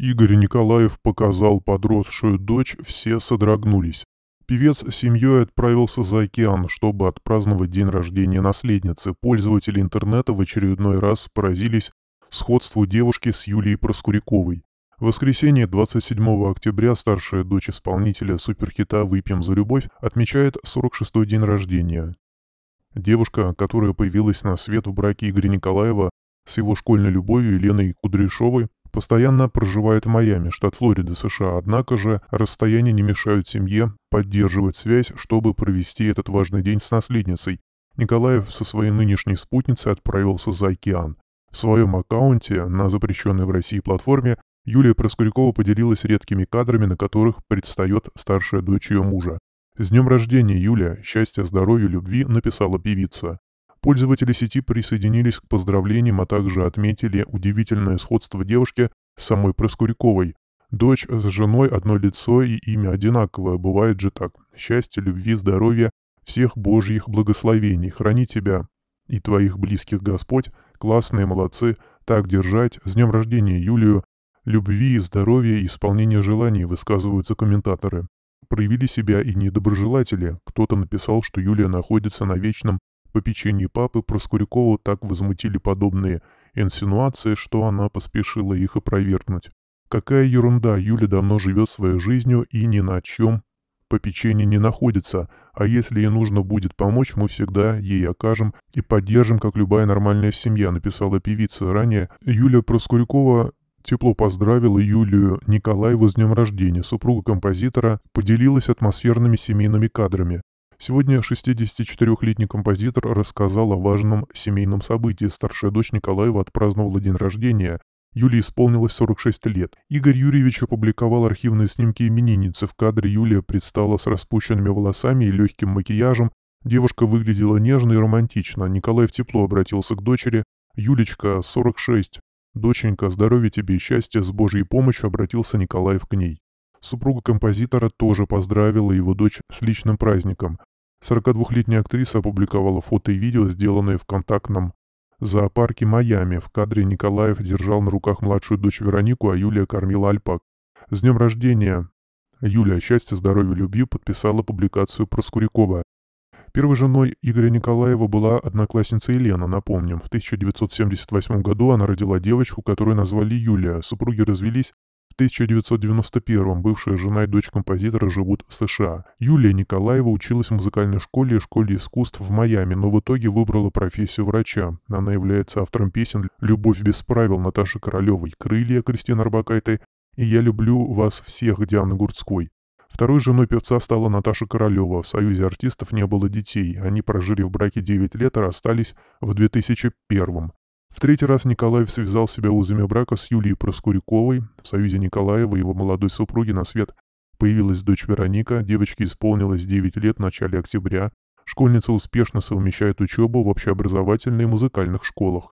Игорь Николаев показал подросшую дочь, все содрогнулись. Певец с семьей отправился за океан, чтобы отпраздновать день рождения наследницы. Пользователи интернета в очередной раз поразились сходству девушки с Юлией Проскуряковой. В воскресенье 27 октября старшая дочь исполнителя суперхита «Выпьем за любовь» отмечает 46-й день рождения. Девушка, которая появилась на свет в браке Игоря Николаева с его школьной любовью Еленой Кудряшовой, Постоянно проживает в Майами, штат Флорида, США, однако же расстояние не мешают семье поддерживать связь, чтобы провести этот важный день с наследницей. Николаев со своей нынешней спутницей отправился за океан. В своем аккаунте на запрещенной в России платформе Юлия Проскурякова поделилась редкими кадрами, на которых предстает старшая дочь ее мужа. «С днем рождения, Юля! Счастья, здоровья, любви!» – написала певица. Пользователи сети присоединились к поздравлениям, а также отметили удивительное сходство девушки с самой Проскуряковой. Дочь с женой одно лицо и имя одинаковое, бывает же так. Счастья, любви, здоровья, всех божьих благословений. Храни тебя и твоих близких Господь. Классные, молодцы. Так держать. С днем рождения, Юлию. Любви, здоровья и исполнения желаний, высказываются комментаторы. Проявили себя и недоброжелатели. Кто-то написал, что Юлия находится на вечном по попечении папы Проскурякову так возмутили подобные инсинуации, что она поспешила их опровергнуть. Какая ерунда, Юля давно живет своей жизнью и ни на чем по попечении не находится, а если ей нужно будет помочь, мы всегда ей окажем и поддержим, как любая нормальная семья», — написала певица ранее. Юлия Проскурякова тепло поздравила Юлию Николаеву с днем рождения. Супруга композитора поделилась атмосферными семейными кадрами. Сегодня 64-летний композитор рассказал о важном семейном событии. Старшая дочь Николаева отпраздновала день рождения. Юлии исполнилось 46 лет. Игорь Юрьевич опубликовал архивные снимки именинницы. В кадре Юлия предстала с распущенными волосами и легким макияжем. Девушка выглядела нежно и романтично. Николаев тепло обратился к дочери. «Юлечка, 46. Доченька, здоровья тебе и счастья. С Божьей помощью обратился Николаев к ней. Супруга композитора тоже поздравила его дочь с личным праздником. 42-летняя актриса опубликовала фото и видео, сделанные в контактном зоопарке Майами. В кадре Николаев держал на руках младшую дочь Веронику, а Юлия кормила альпак. С днем рождения! Юлия «Счастья, здоровья, любви» подписала публикацию про Скурякова. Первой женой Игоря Николаева была одноклассница Елена, напомним. В 1978 году она родила девочку, которую назвали Юлия. Супруги развелись 1991-м бывшая жена и дочь композитора живут в США. Юлия Николаева училась в музыкальной школе и школе искусств в Майами, но в итоге выбрала профессию врача. Она является автором песен «Любовь без правил» Наташи Королевой, «Крылья» Кристины Арбакайте и «Я люблю вас всех» Дианы Гурцкой. Второй женой певца стала Наташа Королева. В союзе артистов не было детей. Они прожили в браке 9 лет и расстались в 2001 -м. В третий раз Николаев связал себя узами брака с Юлией Проскуряковой. В союзе Николаева и его молодой супруги на свет появилась дочь Вероника, девочке исполнилось 9 лет в начале октября. Школьница успешно совмещает учебу в общеобразовательной и музыкальных школах.